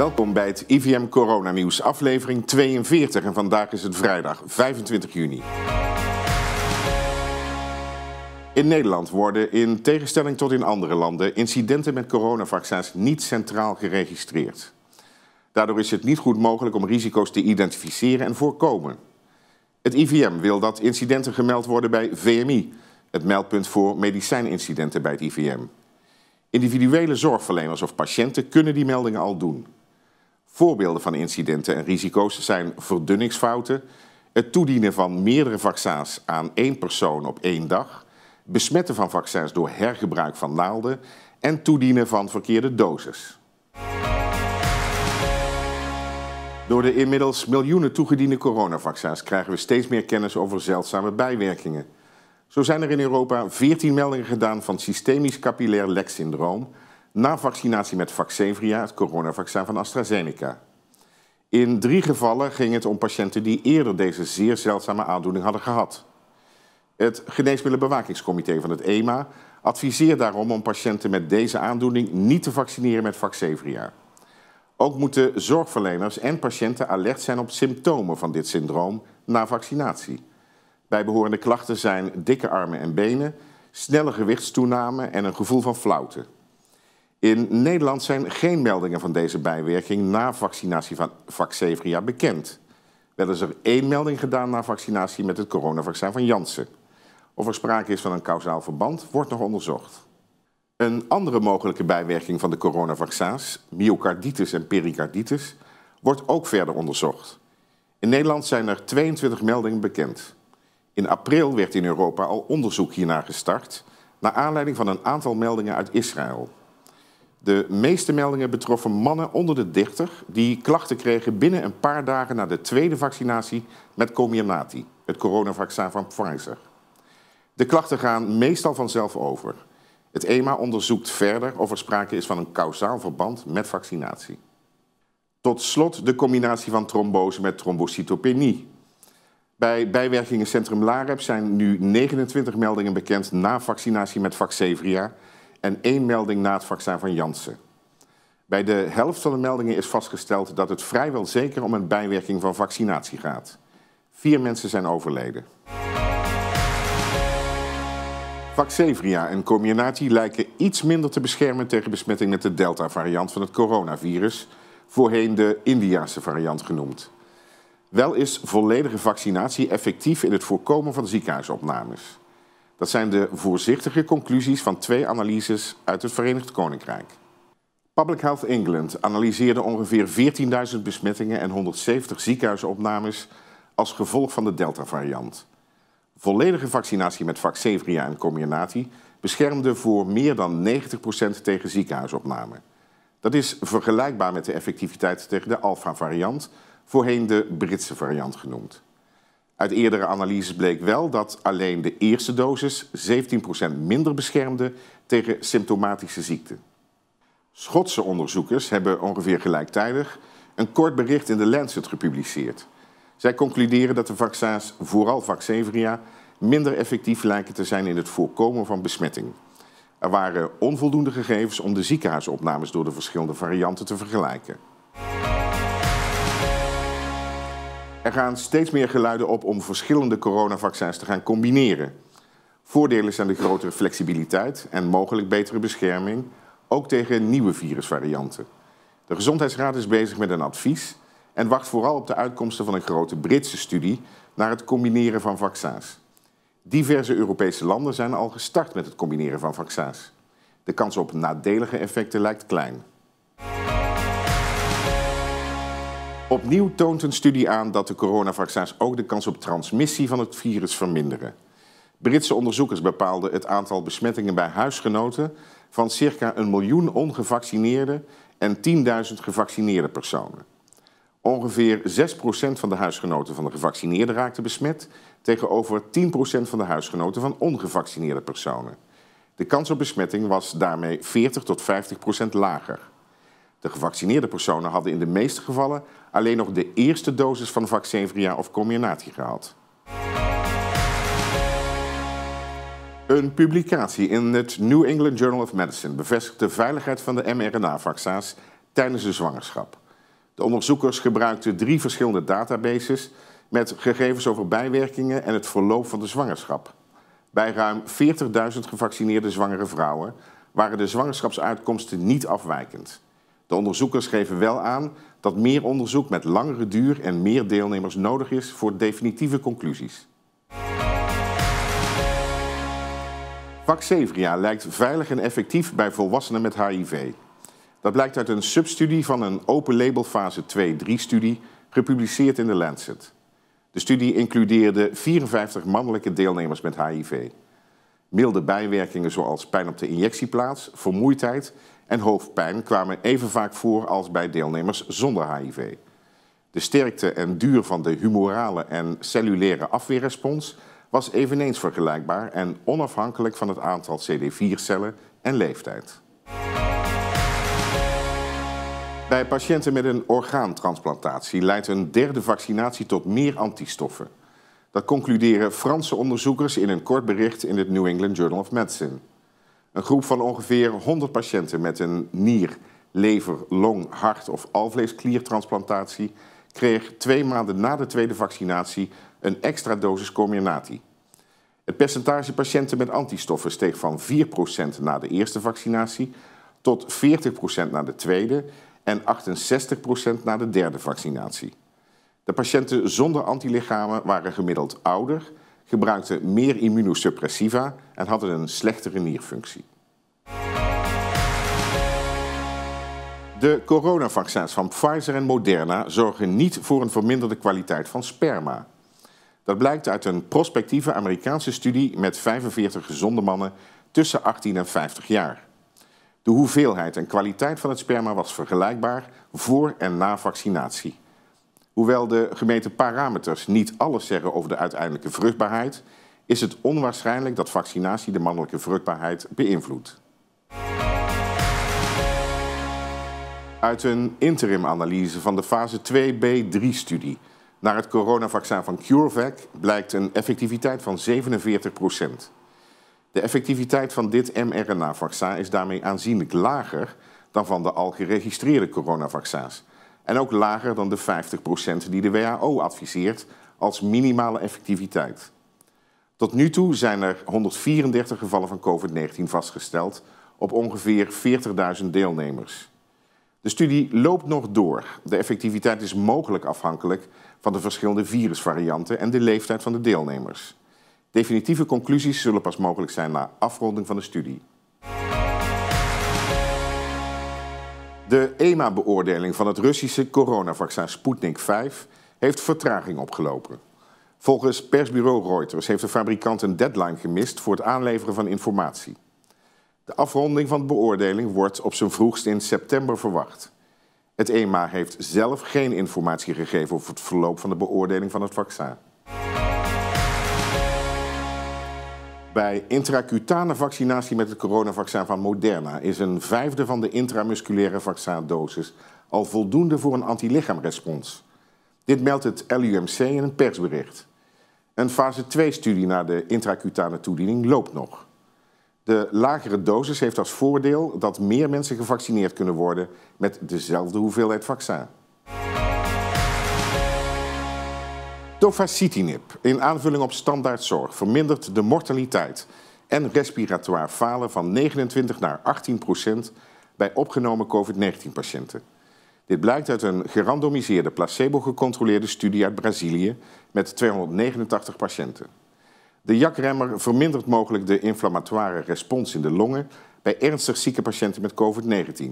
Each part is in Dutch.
Welkom bij het IVM Coronanieuws, aflevering 42. En vandaag is het vrijdag 25 juni. In Nederland worden, in tegenstelling tot in andere landen, incidenten met coronavaccins niet centraal geregistreerd. Daardoor is het niet goed mogelijk om risico's te identificeren en voorkomen. Het IVM wil dat incidenten gemeld worden bij VMI, het meldpunt voor medicijnincidenten bij het IVM. Individuele zorgverleners of patiënten kunnen die meldingen al doen. Voorbeelden van incidenten en risico's zijn verdunningsfouten, het toedienen van meerdere vaccins aan één persoon op één dag, besmetten van vaccins door hergebruik van naalden en toedienen van verkeerde doses. Door de inmiddels miljoenen toegediende coronavaccins krijgen we steeds meer kennis over zeldzame bijwerkingen. Zo zijn er in Europa 14 meldingen gedaan van systemisch capillair leksyndroom na vaccinatie met Vaxzevria, het coronavaccin van AstraZeneca. In drie gevallen ging het om patiënten die eerder deze zeer zeldzame aandoening hadden gehad. Het Geneesmiddelenbewakingscomité van het EMA adviseert daarom om patiënten met deze aandoening niet te vaccineren met Vaxzevria. Ook moeten zorgverleners en patiënten alert zijn op symptomen van dit syndroom na vaccinatie. Bijbehorende klachten zijn dikke armen en benen, snelle gewichtstoename en een gevoel van flauwte. In Nederland zijn geen meldingen van deze bijwerking na vaccinatie van Vaxevria bekend. Wel is er één melding gedaan na vaccinatie met het coronavaccin van Janssen. Of er sprake is van een kausaal verband, wordt nog onderzocht. Een andere mogelijke bijwerking van de coronavaccins, myocarditis en pericarditis, wordt ook verder onderzocht. In Nederland zijn er 22 meldingen bekend. In april werd in Europa al onderzoek hiernaar gestart, naar aanleiding van een aantal meldingen uit Israël. De meeste meldingen betroffen mannen onder de 30 die klachten kregen binnen een paar dagen na de tweede vaccinatie met Comirnaty, het coronavaccin van Pfizer. De klachten gaan meestal vanzelf over. Het EMA onderzoekt verder of er sprake is van een kausaal verband met vaccinatie. Tot slot de combinatie van trombose met trombocytopenie. Bij bijwerkingencentrum Lareb zijn nu 29 meldingen bekend na vaccinatie met Vaxzevria en één melding na het vaccin van Janssen. Bij de helft van de meldingen is vastgesteld dat het vrijwel zeker om een bijwerking van vaccinatie gaat. Vier mensen zijn overleden. Vaxzevria en Comirnaty lijken iets minder te beschermen tegen besmetting met de Delta-variant van het coronavirus, voorheen de Indiase variant genoemd. Wel is volledige vaccinatie effectief in het voorkomen van ziekenhuisopnames. Dat zijn de voorzichtige conclusies van twee analyses uit het Verenigd Koninkrijk. Public Health England analyseerde ongeveer 14.000 besmettingen en 170 ziekenhuisopnames als gevolg van de Delta-variant. Volledige vaccinatie met Vaxzevria en Comirnaty beschermde voor meer dan 90% tegen ziekenhuisopname. Dat is vergelijkbaar met de effectiviteit tegen de Alpha-variant, voorheen de Britse variant genoemd. Uit eerdere analyses bleek wel dat alleen de eerste dosis 17% minder beschermde tegen symptomatische ziekte. Schotse onderzoekers hebben ongeveer gelijktijdig een kort bericht in de Lancet gepubliceerd. Zij concluderen dat de vaccins, vooral Vaxzevria, minder effectief lijken te zijn in het voorkomen van besmetting. Er waren onvoldoende gegevens om de ziekenhuisopnames door de verschillende varianten te vergelijken. Er gaan steeds meer geluiden op om verschillende coronavaccins te gaan combineren. Voordelen zijn de grotere flexibiliteit en mogelijk betere bescherming, ook tegen nieuwe virusvarianten. De Gezondheidsraad is bezig met een advies en wacht vooral op de uitkomsten van een grote Britse studie naar het combineren van vaccins. Diverse Europese landen zijn al gestart met het combineren van vaccins. De kans op nadelige effecten lijkt klein. Opnieuw toont een studie aan dat de coronavaccins ook de kans op transmissie van het virus verminderen. Britse onderzoekers bepaalden het aantal besmettingen bij huisgenoten van circa een miljoen ongevaccineerde en 10.000 gevaccineerde personen. Ongeveer 6% van de huisgenoten van de gevaccineerden raakte besmet, tegenover 10% van de huisgenoten van ongevaccineerde personen. De kans op besmetting was daarmee 40 tot 50% lager. De gevaccineerde personen hadden in de meeste gevallen alleen nog de eerste dosis van vaccinvria of combinatie gehaald. Een publicatie in het New England Journal of Medicine bevestigt de veiligheid van de mRNA-vaccins tijdens de zwangerschap. De onderzoekers gebruikten drie verschillende databases met gegevens over bijwerkingen en het verloop van de zwangerschap. Bij ruim 40.000 gevaccineerde zwangere vrouwen waren de zwangerschapsuitkomsten niet afwijkend. De onderzoekers geven wel aan dat meer onderzoek met langere duur en meer deelnemers nodig is voor definitieve conclusies. Vaxevria lijkt veilig en effectief bij volwassenen met HIV. Dat blijkt uit een substudie van een open-label fase 2-3-studie, gepubliceerd in The Lancet. De studie includeerde 54 mannelijke deelnemers met HIV. Milde bijwerkingen zoals pijn op de injectieplaats, vermoeidheid en hoofdpijn kwamen even vaak voor als bij deelnemers zonder HIV. De sterkte en duur van de humorale en cellulaire afweerrespons was eveneens vergelijkbaar en onafhankelijk van het aantal CD4-cellen en leeftijd. Bij patiënten met een orgaantransplantatie leidt een derde vaccinatie tot meer antistoffen. Dat concluderen Franse onderzoekers in een kort bericht in het New England Journal of Medicine. Een groep van ongeveer 100 patiënten met een nier, lever, long, hart of alvleeskliertransplantatie kreeg twee maanden na de tweede vaccinatie een extra dosis Comirnaty. Het percentage patiënten met antistoffen steeg van 4% na de eerste vaccinatie tot 40% na de tweede en 68% na de derde vaccinatie. De patiënten zonder antilichamen waren gemiddeld ouder, gebruikten meer immunosuppressiva en hadden een slechtere nierfunctie. De coronavaccins van Pfizer en Moderna zorgen niet voor een verminderde kwaliteit van sperma. Dat blijkt uit een prospectieve Amerikaanse studie met 45 gezonde mannen tussen 18 en 50 jaar. De hoeveelheid en kwaliteit van het sperma was vergelijkbaar voor en na vaccinatie. Hoewel de parameters niet alles zeggen over de uiteindelijke vruchtbaarheid, is het onwaarschijnlijk dat vaccinatie de mannelijke vruchtbaarheid beïnvloedt. Uit een interimanalyse van de fase 2b3-studie naar het coronavaccin van CureVac blijkt een effectiviteit van 47 De effectiviteit van dit mRNA-vaccin is daarmee aanzienlijk lager dan van de al geregistreerde coronavaccins en ook lager dan de 50% die de WHO adviseert als minimale effectiviteit. Tot nu toe zijn er 134 gevallen van COVID-19 vastgesteld op ongeveer 40.000 deelnemers. De studie loopt nog door. De effectiviteit is mogelijk afhankelijk van de verschillende virusvarianten en de leeftijd van de deelnemers. Definitieve conclusies zullen pas mogelijk zijn na afronding van de studie. De EMA-beoordeling van het Russische coronavaccin Sputnik 5 heeft vertraging opgelopen. Volgens persbureau Reuters heeft de fabrikant een deadline gemist voor het aanleveren van informatie. De afronding van de beoordeling wordt op zijn vroegst in september verwacht. Het EMA heeft zelf geen informatie gegeven over het verloop van de beoordeling van het vaccin. Bij intracutane vaccinatie met het coronavaccin van Moderna is een vijfde van de intramusculaire vaccindosis al voldoende voor een antilichaamrespons. Dit meldt het LUMC in een persbericht. Een fase 2-studie naar de intracutane toediening loopt nog. De lagere dosis heeft als voordeel dat meer mensen gevaccineerd kunnen worden met dezelfde hoeveelheid vaccin. Tofacitinib, in aanvulling op standaardzorg, vermindert de mortaliteit en respiratoire falen van 29 naar 18 procent bij opgenomen COVID-19-patiënten. Dit blijkt uit een gerandomiseerde, placebo-gecontroleerde studie uit Brazilië met 289 patiënten. De jakremmer vermindert mogelijk de inflammatoire respons in de longen bij ernstig zieke patiënten met COVID-19.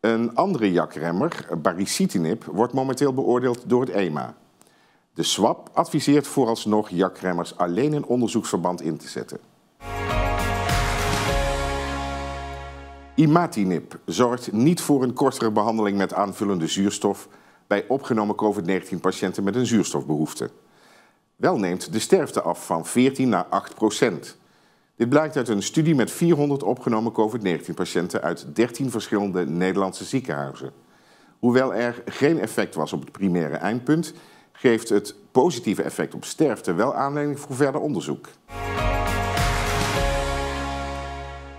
Een andere jakremmer, baricitinib, wordt momenteel beoordeeld door het EMA. De SWAP adviseert vooralsnog jakremmers alleen in onderzoeksverband in te zetten. Imatinib zorgt niet voor een kortere behandeling met aanvullende zuurstof bij opgenomen COVID-19-patiënten met een zuurstofbehoefte. Wel neemt de sterfte af van 14 naar 8 procent. Dit blijkt uit een studie met 400 opgenomen COVID-19-patiënten uit 13 verschillende Nederlandse ziekenhuizen. Hoewel er geen effect was op het primaire eindpunt, geeft het positieve effect op sterfte wel aanleiding voor verder onderzoek.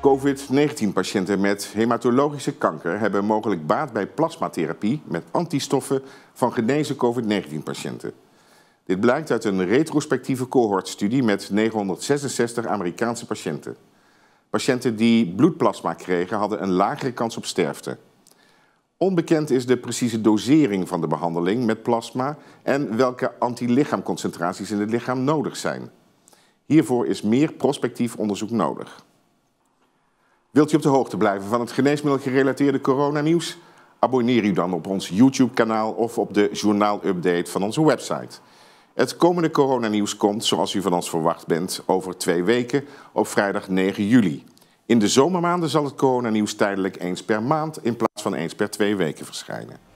COVID-19-patiënten met hematologische kanker hebben mogelijk baat bij plasmatherapie met antistoffen van genezen COVID-19-patiënten. Dit blijkt uit een retrospectieve cohortstudie met 966 Amerikaanse patiënten. Patiënten die bloedplasma kregen hadden een lagere kans op sterfte. Onbekend is de precieze dosering van de behandeling met plasma en welke antilichaamconcentraties in het lichaam nodig zijn. Hiervoor is meer prospectief onderzoek nodig. Wilt u op de hoogte blijven van het geneesmiddelgerelateerde coronanieuws? Abonneer u dan op ons YouTube-kanaal of op de journaalupdate van onze website. Het komende coronanieuws komt, zoals u van ons verwacht bent, over twee weken op vrijdag 9 juli. In de zomermaanden zal het coronanieuws tijdelijk eens per maand in plaats van eens per twee weken verschijnen.